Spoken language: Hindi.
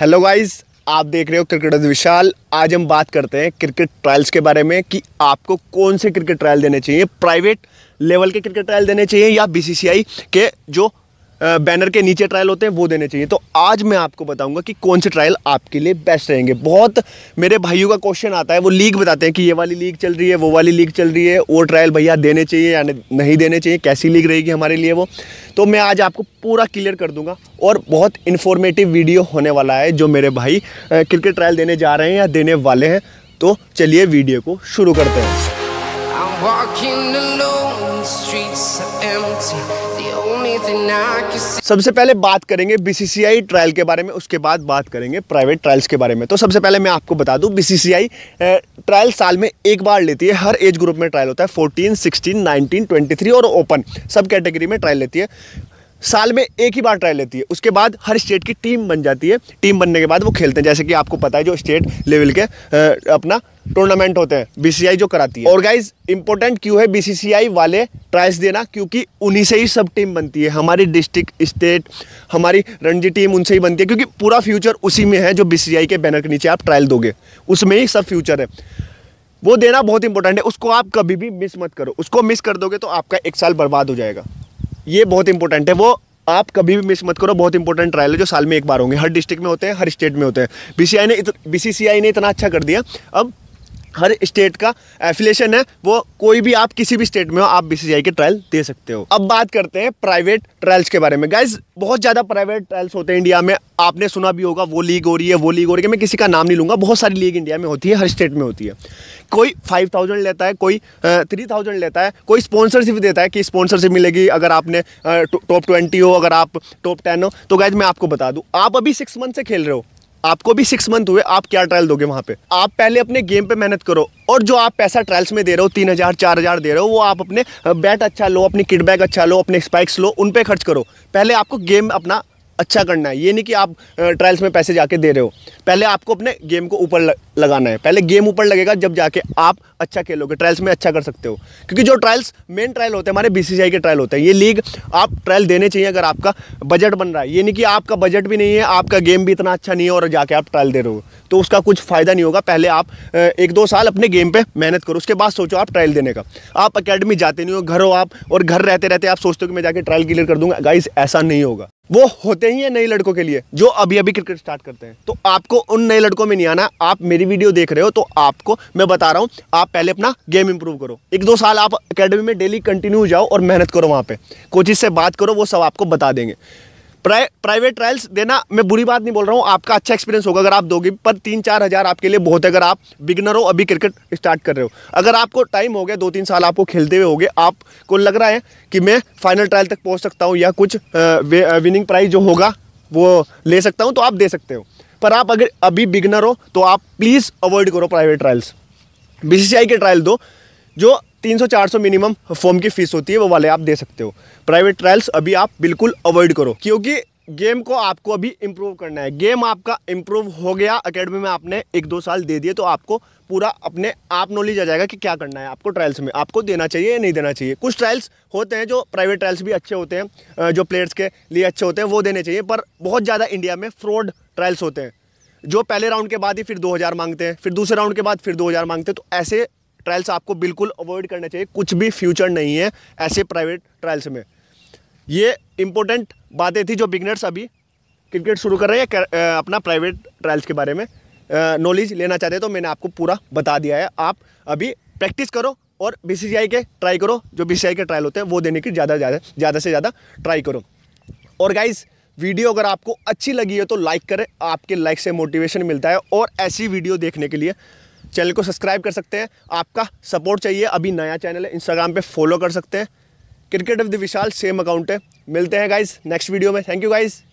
हेलो गाइस आप देख रहे हो क्रिकेट विशाल आज हम बात करते हैं क्रिकेट ट्रायल्स के बारे में कि आपको कौन से क्रिकेट ट्रायल देने चाहिए प्राइवेट लेवल के क्रिकेट ट्रायल देने चाहिए या बीसीसीआई के जो बैनर के नीचे ट्रायल होते हैं वो देने चाहिए तो आज मैं आपको बताऊंगा कि कौन से ट्रायल आपके लिए बेस्ट रहेंगे बहुत मेरे भाइयों का क्वेश्चन आता है वो लीग बताते हैं कि ये वाली लीग चल रही है वो वाली लीग चल रही है वो ट्रायल भैया देने चाहिए या नहीं देने चाहिए कैसी लीग रहेगी हमारे लिए वो तो मैं आज आपको पूरा क्लियर कर दूंगा और बहुत इन्फॉर्मेटिव वीडियो होने वाला है जो मेरे भाई क्रिकेट ट्रायल देने जा रहे हैं या देने वाले हैं तो चलिए वीडियो को शुरू करते हैं सबसे पहले बात करेंगे बीसीसीआई ट्रायल के बारे में उसके बाद बात करेंगे प्राइवेट ट्रायल्स के बारे में तो सबसे पहले मैं आपको बता दूं बीसीसीआई ट्रायल साल में एक बार लेती है हर एज ग्रुप में ट्रायल होता है 14, 16, 19, 23 और ओपन सब कैटेगरी में ट्रायल लेती है साल में एक ही बार ट्रायल लेती है उसके बाद हर स्टेट की टीम बन जाती है टीम बनने के बाद वो खेलते हैं जैसे कि आपको पता है जो स्टेट लेवल के अपना टूर्नामेंट होते हैं बीसीसीआई जो कराती है और गाइज इंपॉर्टेंट क्यों है बीसीसीआई वाले प्राइस देना क्योंकि उन्हीं से ही सब टीम बनती है हमारी डिस्ट्रिक्ट स्टेट हमारी रणजी टीम उनसे ही बनती है क्योंकि पूरा फ्यूचर उसी में है जो बीसीसीआई के बैनर के नीचे आप ट्रायल दोगे उसमें ही सब फ्यूचर है वो देना बहुत इंपॉर्टेंट है उसको आप कभी भी मिस मत करो उसको मिस कर दोगे तो आपका एक साल बर्बाद हो जाएगा ये बहुत इंपॉर्टेंट है वो आप कभी भी मिस मत करो बहुत इंपॉर्टेंट ट्रायल है जो साल में एक बार होंगे हर डिस्ट्रिक्ट में होते हैं हर स्टेट में होते हैं बीसीआई ने बीसीसीआई ने इतना अच्छा कर दिया अब हर स्टेट का एफिलेशन है वो कोई भी आप किसी भी स्टेट में हो आप बीसीसीआई के ट्रायल दे सकते हो अब बात करते हैं प्राइवेट ट्रायल्स के बारे में गाइज बहुत ज़्यादा प्राइवेट ट्रायल्स होते हैं इंडिया में आपने सुना भी होगा वो लीग हो रही है वो लीग हो रही है मैं किसी का नाम नहीं लूँगा बहुत सारी लीग इंडिया में होती है हर स्टेट में होती है कोई फाइव थाउजेंड लेता है कोई थ्री थाउजेंड लेता है कोई स्पॉन्सरशिप देता है कि स्पॉन्सरशिप मिलेगी अगर आपने टॉप ट्वेंटी हो अगर आप टॉप टेन हो तो गैज मैं आपको बता दूँ आप अभी सिक्स मंथ से खेल रहे हो आपको भी सिक्स मंथ हुए आप क्या ट्रायल दोगे वहाँ पे आप पहले अपने गेम पे मेहनत करो और जो आप पैसा ट्रायल्स में दे रहे हो तीन हज़ार चार हज़ार दे रहे हो वो आप अपने बैट अच्छा लो अपनी किट बैग अच्छा लो अपने स्पाइक्स लो उन पे खर्च करो पहले आपको गेम अपना अच्छा करना है ये नहीं कि आप ट्रायल्स में पैसे जाके दे रहे हो पहले आपको अपने गेम को ऊपर लगाना है पहले गेम ऊपर लगेगा जब जाके आप अच्छा खेलोगे ट्रायल्स में अच्छा कर सकते हो क्योंकि जो ट्रायल्स मेन ट्रायल होते हैं हमारे बी के ट्रायल होते हैं ये लीग आप ट्रायल देने चाहिए अगर आपका बजट बन रहा है ये नहीं कि आपका बजट भी नहीं है आपका गेम भी इतना अच्छा नहीं है और जाके आप ट्रायल दे रहे हो तो उसका कुछ फ़ायदा नहीं होगा पहले आप एक दो साल अपने गेम पर मेहनत करो उसके बाद सोचो आप ट्रायल देने का आप अकेडमी जाते नहीं हो घर हो आप और घर रहते रहते आप सोचते हो कि मैं जाके ट्रायल क्लियर कर दूंगा गाइस ऐसा नहीं होगा वो होते ही हैं नए लड़कों के लिए जो अभी अभी क्रिकेट स्टार्ट करते हैं तो आपको उन नए लड़कों में नहीं आना आप मेरी वीडियो देख रहे हो तो आपको मैं बता रहा हूँ आप पहले अपना गेम इंप्रूव करो एक दो साल आप अकेडमी में डेली कंटिन्यू जाओ और मेहनत करो वहाँ पे कोचिज से बात करो वो सब आपको बता देंगे प्राइवेट ट्रायल्स देना मैं बुरी बात नहीं बोल रहा हूँ आपका अच्छा एक्सपीरियंस होगा अगर आप दोगे पर तीन चार हज़ार आपके लिए बहुत है अगर आप बिगनर हो अभी क्रिकेट स्टार्ट कर रहे हो अगर आपको टाइम हो गया दो तीन साल आपको खेलते हुए हो गए आपको लग रहा है कि मैं फाइनल ट्रायल तक पहुँच सकता हूँ या कुछ विनिंग प्राइज जो होगा वो ले सकता हूँ तो आप दे सकते हो पर आप अगर अभी बिगनर हो तो आप प्लीज़ अवॉइड करो प्राइवेट ट्रायल्स बी के ट्रायल दो जो 300-400 मिनिमम फॉर्म की फीस होती है वो वाले आप दे सकते हो प्राइवेट ट्रायल्स अभी आप बिल्कुल अवॉइड करो क्योंकि गेम को आपको अभी इम्प्रूव करना है गेम आपका इम्प्रूव हो गया अकेडमी में आपने एक दो साल दे दिए तो आपको पूरा अपने आप नॉलेज आ जाएगा कि क्या करना है आपको ट्रायल्स में आपको देना चाहिए या नहीं देना चाहिए कुछ ट्रायल्स होते हैं जो प्राइवेट ट्रायल्स भी अच्छे होते हैं जो प्लेयर्स के लिए अच्छे होते हैं वो देने चाहिए पर बहुत ज़्यादा इंडिया में फ्रॉड ट्रायल्स होते हैं जो पहले राउंड के बाद ही फिर 2000 मांगते हैं फिर दूसरे राउंड के बाद फिर 2000 मांगते हैं तो ऐसे ट्रायल्स आपको बिल्कुल अवॉइड करने चाहिए कुछ भी फ्यूचर नहीं है ऐसे प्राइवेट ट्रायल्स में ये इंपॉर्टेंट बातें थी जो बिगनर्स अभी क्रिकेट शुरू कर रहे हैं अपना प्राइवेट ट्रायल्स के बारे में नॉलेज लेना चाहते हैं तो मैंने आपको पूरा बता दिया है आप अभी प्रैक्टिस करो और बी के ट्राई करो जो बी के ट्रायल होते हैं वो देने की ज़्यादा ज़्यादा ज़्यादा से ज़्यादा ट्राई करो और गाइज़ वीडियो अगर आपको अच्छी लगी है तो लाइक करें आपके लाइक से मोटिवेशन मिलता है और ऐसी वीडियो देखने के लिए चैनल को सब्सक्राइब कर सकते हैं आपका सपोर्ट चाहिए अभी नया चैनल है इंस्टाग्राम पे फॉलो कर सकते हैं cricket of the Vishal same account है मिलते हैं गाइज नेक्स्ट वीडियो में थैंक यू गाइज़